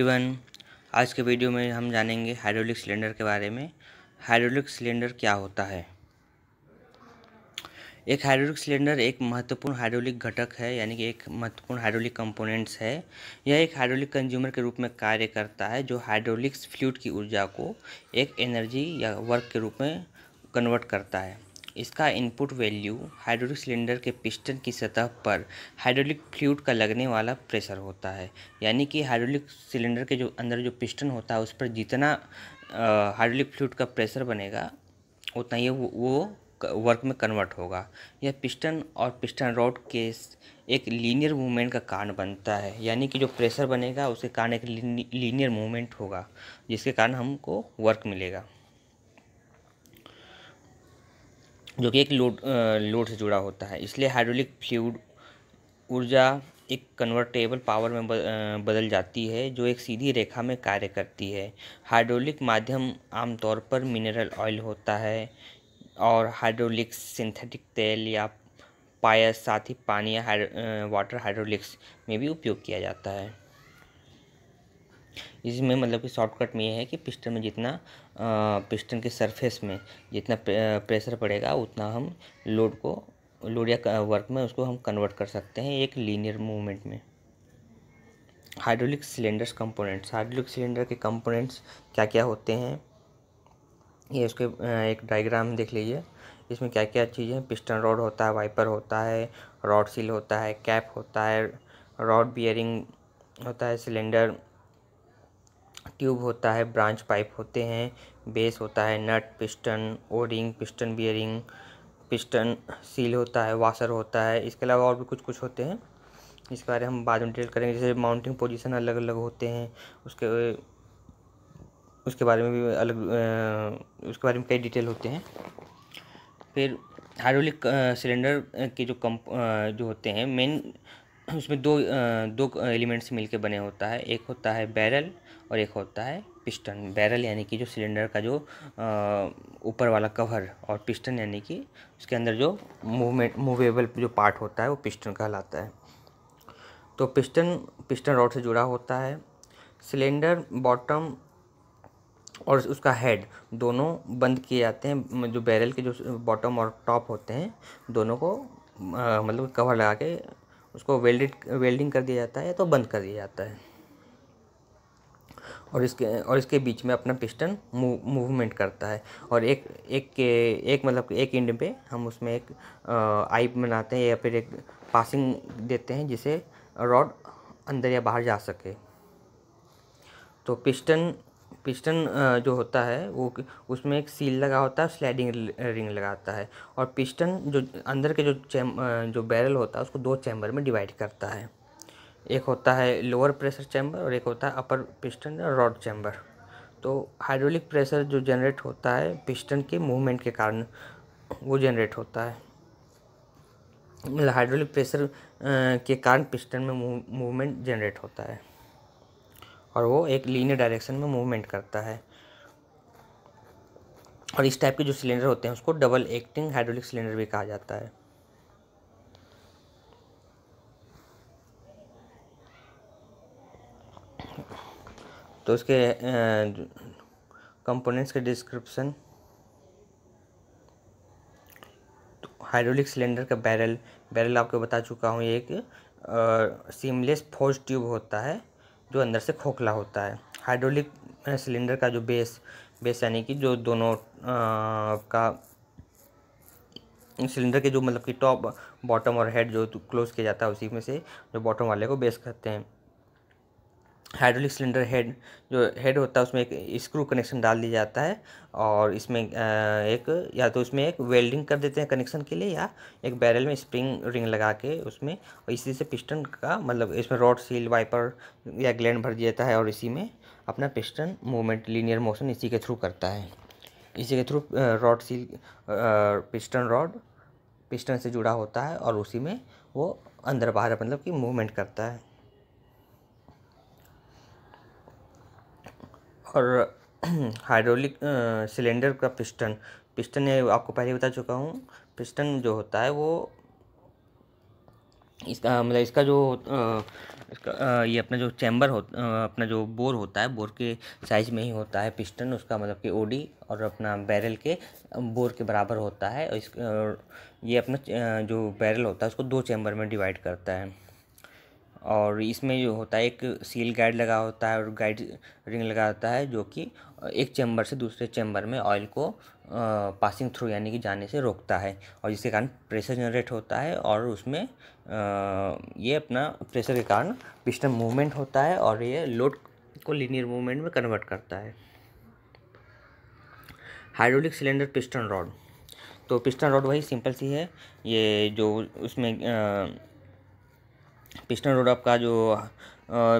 even आज के video में हम जानेंगे हाइड्रोलिक सिलेंडर के बारे में हाइड्रोलिक सिलेंडर क्या होता है एक हाइड्रोलिक सिलेंडर एक महत्वपूर्ण हाइड्रोलिक घटक है यानी कि एक महत्वपूर्ण हाइड्रोलिक कंपोनेंट्स है यह एक हाइड्रोलिक कंज्यूमर के रूप में कार्य करता है जो हाइड्रोलिक्स फ्लूड की ऊर्जा को एक एनर्जी या वर्क के रूप में कन्वर्ट करता है इसका इनपुट वैल्यू हाइड्रोलिक सिलेंडर के पिस्टन की सतह पर हाइड्रोलिक फ्लूड का लगने वाला प्रेशर होता है यानी कि हाइड्रोलिक सिलेंडर के जो अंदर जो पिस्टन होता है उस पर जितना हाइड्रोलिक फ्लूड का प्रेशर बनेगा उतना ही वो, वो वर्क में कन्वर्ट होगा यह पिस्टन और पिस्टन रॉड के एक लीनियर मूवमेंट का कारण बनता है यानी कि जो प्रेशर बनेगा उसके कारण एक लीनियर मूवमेंट होगा जिसके कारण हमको वर्क मिलेगा जो कि एक लोड लोड से जुड़ा होता है इसलिए हाइड्रोलिक फ्लूड ऊर्जा एक कन्वर्टेबल पावर में बदल जाती है जो एक सीधी रेखा में कार्य करती है हाइड्रोलिक माध्यम आमतौर पर मिनरल ऑयल होता है और हाइड्रोलिक सिंथेटिक तेल या पायस साथ ही पानी या वाटर हाइड्रोलिक्स में भी उपयोग किया जाता है इसमें मतलब कि शॉर्टकट में ये है कि पिस्टन में जितना पिस्टन के सरफेस में जितना प्रेशर पड़ेगा उतना हम लोड को लोड या वर्क में उसको हम कन्वर्ट कर सकते हैं एक लीनियर मूवमेंट में hydraulic cylinders components hydraulic cylinder के कंपोनेंट्स क्या क्या होते हैं ये उसके एक डायग्राम देख लीजिए इसमें क्या क्या चीज़ें हैं पिस्टन रॉड होता है वाइपर होता है रॉड सील होता है कैप होता है रॉड बियरिंग होता है सिलेंडर ट्यूब होता है ब्रांच पाइप होते हैं बेस होता है nut piston O ring piston bearing piston seal होता है वाशर होता है इसके अलावा और भी कुछ कुछ होते हैं इसके बारे में हम बाद में डिटेल करेंगे जैसे माउंटिंग पोजीशन अलग अलग होते हैं उसके उसके बारे में भी अलग उसके बारे में कई डिटेल होते हैं फिर हाइड्रोलिक सिलेंडर के जो कम जो होते हैं मेन उसमें दो दो एलिमेंट से मिलके बने होता है एक होता है बैरल और एक होता है पिस्टन बैरल यानी कि जो सिलेंडर का जो ऊपर वाला कवर और पिस्टन यानी कि उसके अंदर जो मूवमेंट मूवेबल जो पार्ट होता है वो पिस्टन कहलाता है तो पिस्टन पिस्टन रॉड से जुड़ा होता है सिलेंडर बॉटम और उसका हेड दोनों बंद किए जाते हैं जो बैरल के जो बॉटम और टॉप होते हैं दोनों को मतलब कवर लगा के उसको वेल्डेड वेल्डिंग कर दिया जाता है या तो बंद कर दिया जाता है और इसके और इसके बीच में अपना पिस्टन मूवमेंट करता है और एक एक के एक मतलब एक इंड पे हम उसमें एक आइप बनाते हैं या फिर एक पासिंग देते हैं जिसे रॉड अंदर या बाहर जा सके तो पिस्टन पिस्टन जो होता है वो उसमें एक सील लगा होता है स्लाइडिंग रिंग लगाता है और पिस्टन जो अंदर के जो चैम जो बैरल होता है उसको दो चैम्बर में डिवाइड करता है एक होता है लोअर प्रेशर चैम्बर और एक होता है अपर पिस्टन रॉड चैम्बर तो हाइड्रोलिक प्रेशर जो जनरेट होता है पिस्टन के मूवमेंट के कारण वो जनरेट होता है मतलब हाइड्रोलिक प्रेशर के कारण पिस्टन में मूवमेंट जनरेट होता है और वो एक लीनियर डायरेक्शन में मूवमेंट करता है और इस टाइप के जो सिलेंडर होते हैं उसको डबल एक्टिंग हाइड्रोलिक सिलेंडर भी कहा जाता है तो उसके कंपोनेंट्स के डिस्क्रिप्शन तो हाइड्रोलिक सिलेंडर का बैरल बैरल आपको बता चुका हूँ एक सीमलेस फोर्स ट्यूब होता है जो अंदर से खोखला होता है हाइड्रोलिक सिलेंडर का जो बेस बेस यानी कि जो दोनों का सिलेंडर के जो मतलब कि टॉप बॉटम और हेड जो क्लोज किया जाता है उसी में से जो बॉटम वाले को बेस करते हैं हाइड्रोलिक सिलेंडर हेड जो हेड होता है उसमें एक स्क्रू कनेक्शन डाल दिया जाता है और इसमें एक या तो उसमें एक वेल्डिंग कर देते हैं कनेक्शन के लिए या एक बैरल में स्प्रिंग रिंग लगा के उसमें और इसी से पिस्टन का मतलब इसमें रॉड सील वाइपर या ग्लैंड भर दिया जाता है और इसी में अपना पिस्टन मूवमेंट लीनियर मोशन इसी के थ्रू करता है इसी के through rod seal piston rod piston से जुड़ा होता है और उसी में वो अंदर बाहर मतलब कि मूवमेंट करता है और हाइड्रोलिक सिलेंडर का पिस्टन पिस्टन ये आपको पहले बता चुका हूँ पिस्टन जो होता है वो इसका मतलब इसका जो आ, इसका आ, ये अपना जो चैम्बर हो अपना जो बोर होता है बोर के साइज़ में ही होता है पिस्टन उसका मतलब कि ओडी और अपना बैरल के बोर के बराबर होता है और इस ये अपना जो बैरल होता है उसको दो चैम्बर में डिवाइड करता है और इसमें जो होता है एक सील गाइड लगा होता है और गाइड रिंग लगा होता है जो कि एक चैम्बर से दूसरे चैम्बर में ऑयल को पासिंग थ्रू यानी कि जाने से रोकता है और जिसके कारण प्रेशर जनरेट होता है और उसमें आ, ये अपना प्रेशर के कारण पिस्टन मूवमेंट होता है और ये लोड को लीनियर मूवमेंट में कन्वर्ट करता है हाइड्रोलिक सिलेंडर पिस्टन रॉड तो पिस्टन रॉड वही सिंपल सी है ये जो उसमें आ, पिस्टन रोड आपका जो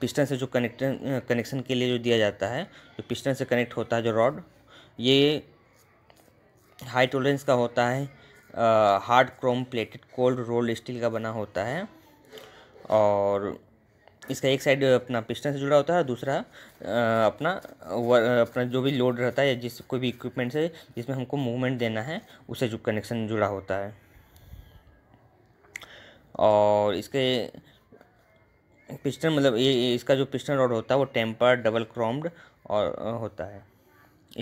पिस्टन से जो कनेक्टन कनेक्शन के लिए जो दिया जाता है जो पिस्टन से कनेक्ट होता है जो रॉड ये हाई टोलरेंस का होता है hard chrome plated cold rolled steel का बना होता है और इसका एक साइड अपना पिस्टन से जुड़ा होता है दूसरा आ, अपना अपना जो भी लोड रहता है या जिस कोई भी इक्विपमेंट से जिसमें हमको मूवमेंट देना है उससे जो कनेक्शन जुड़ा होता है और इसके पिस्टन मतलब ये इसका जो पिस्टन रॉड होता है वो टेम्पर डबल क्रोम्ड और होता है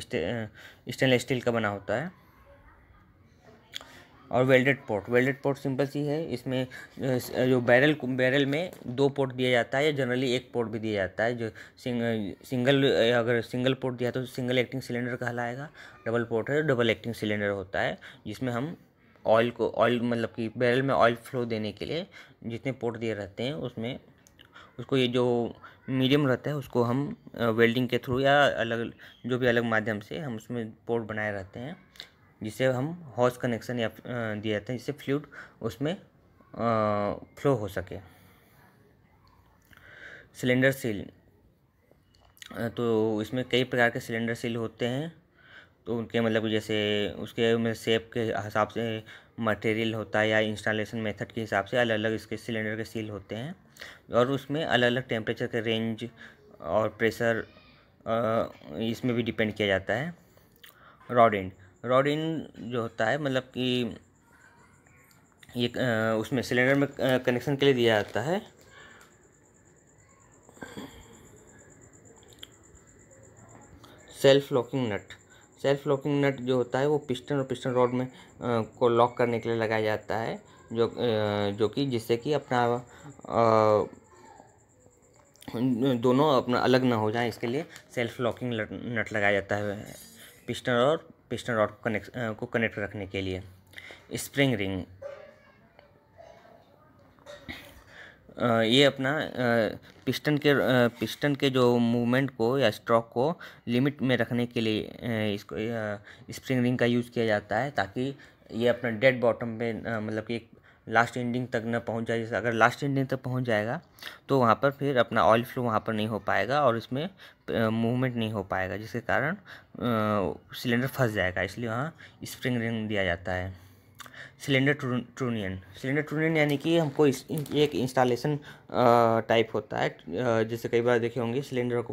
स्टेनलेस स्टील का बना होता है और welded port welded port simple सी है इसमें जो बैरल बैरल में दो पोर्ट दिया जाता है या जनरली एक पोर्ट भी दिया जाता है जो सिंग, सिंगल अगर सिंगल पोर्ट दिया तो सिंगल एक्टिंग सिलेंडर कहलाएगा डबल पोर्ट है डबल एक्टिंग सिलेंडर होता है जिसमें हम ऑयल को ऑयल मतलब कि बैरल में ऑयल फ्लो देने के लिए जितने पोर्ट दिए रहते हैं उसमें उसको ये जो मीडियम रहता है उसको हम वेल्डिंग के थ्रू या अलग जो भी अलग माध्यम से हम उसमें पोर्ट बनाए रहते हैं जिसे हम हॉज कनेक्शन या दिए जाते हैं जिससे फ्लूड उसमें फ्लो हो सके सिलेंडर सील तो इसमें कई प्रकार के सिलेंडर सील होते हैं तो उनके मतलब जैसे उसके में सेप के हिसाब से मटेरियल होता है या इंस्टॉलेशन मेथड के हिसाब से अलग अलग इसके सिलेंडर के सील होते हैं और उसमें अलग अलग टेम्परेचर के रेंज और प्रेशर इसमें भी डिपेंड किया जाता है रॉड एंड रॉड एंड जो होता है मतलब कि ये उसमें सिलेंडर में कनेक्शन के लिए दिया जाता है self locking nut self locking nut जो होता है वो पिस्टन और पिस्टन रॉड में आ, को लॉक करने के लिए लगाया जाता है जो जो कि जिससे कि अपना दोनों अपना अलग ना हो जाए इसके लिए सेल्फ लॉकिंग नट लगाया जाता है पिस्टन और पिस्टन रॉड को कनेक्ट को कनेक्ट रखने के लिए स्प्रिंग रिंग ये अपना पिस्टन के पिस्टन के जो मूवमेंट को या स्ट्रोक को लिमिट में रखने के लिए इसको स्प्रिंग रिंग का यूज़ किया जाता है ताकि ये अपना डेड बॉटम पे मतलब कि एक लास्ट एंडिंग तक न पहुंच जाए जैसे अगर लास्ट एंडिंग तक पहुंच जाएगा तो वहाँ पर फिर अपना ऑयल फ्लो वहाँ पर नहीं हो पाएगा और इसमें मूवमेंट नहीं हो पाएगा जिसके कारण सिलेंडर फंस जाएगा इसलिए वहाँ स्प्रिंग रिंग दिया जाता है सिलेंडर ट्रूनियन सिलेंडर ट्रूनियन यानी कि हमको इस, एक इंस्टॉलेशन टाइप होता है जैसे कई बार देखे होंगे सिलेंडर को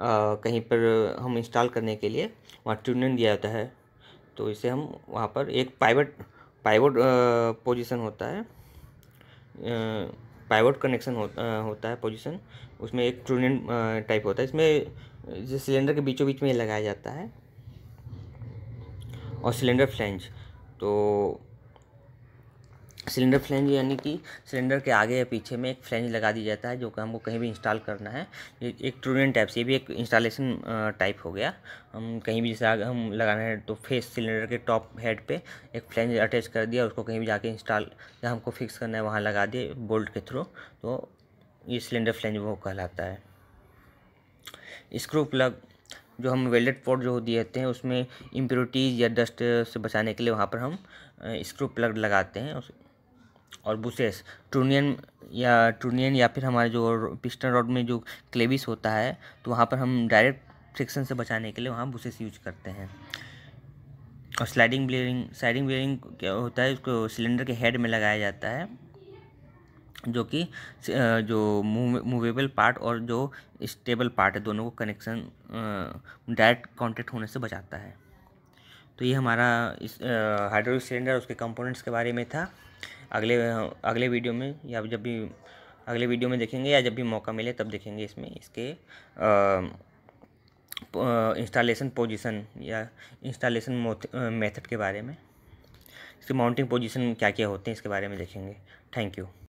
आ, कहीं पर हम इंस्टॉल करने के लिए वहाँ ट्रूनियन दिया जाता है तो इसे हम वहाँ पर एक प्राइवेट पाइवोट पोजीशन होता है पाइवोट कनेक्शन होता है पोजीशन उसमें एक ट्रूनेंट टाइप होता है इसमें जो सिलेंडर के बीचों बीच में लगाया जाता है और सिलेंडर फ्लेंज तो सिलेंडर फ्लेंज यानी कि सिलेंडर के आगे या पीछे में एक फ्लेंज लगा दिया जाता है जो कि हमको कहीं भी इंस्टॉल करना है एक ट्रूडेंट टाइप से ये भी एक इंस्टॉलेशन टाइप हो गया हम कहीं भी जैसे आगे हम लगाना है तो फेस सिलेंडर के टॉप हेड पे एक फ्लेंज अटैच कर दिया उसको कहीं भी जाके इंस्टॉल या हमको फिक्स करना है वहाँ लगा दिए बोल्ट के थ्रू तो ये सिलेंडर फ्लेंज वो कहलाता है स्क्रू प्लग जो हम वेल्डेड पोर्ट जो देते हैं उसमें इम्प्योरिटीज़ या डस्ट से बचाने के लिए वहाँ पर हम स्क्रू प्लग लगाते हैं उस और बुसेस ट्रूनियन या ट्रूनियन या फिर हमारे जो पिस्टन रॉड में जो क्लेविस होता है तो वहाँ पर हम डायरेक्ट फ्रिक्शन से बचाने के लिए वहाँ बुसेस यूज करते हैं और स्लाइडिंग ब्लेयरिंग स्लाइडिंग ब्लेयरिंग क्या होता है उसको सिलेंडर के हेड में लगाया जाता है जो कि जो मूवेबल पार्ट और जो स्टेबल पार्ट है दोनों को कनेक्शन डायरेक्ट कॉन्टेक्ट होने से बचाता है तो ये हमारा इस हाइड्रोलिक सिलेंडर उसके कंपोनेंट्स के बारे में था अगले अगले वीडियो में या जब भी अगले वीडियो में देखेंगे या जब भी मौका मिले तब देखेंगे इसमें इसके इंस्टॉलेशन पोजीशन या इंस्टॉलेशन मेथड के बारे में इसके माउंटिंग पोजीशन क्या क्या होते हैं इसके बारे में देखेंगे थैंक यू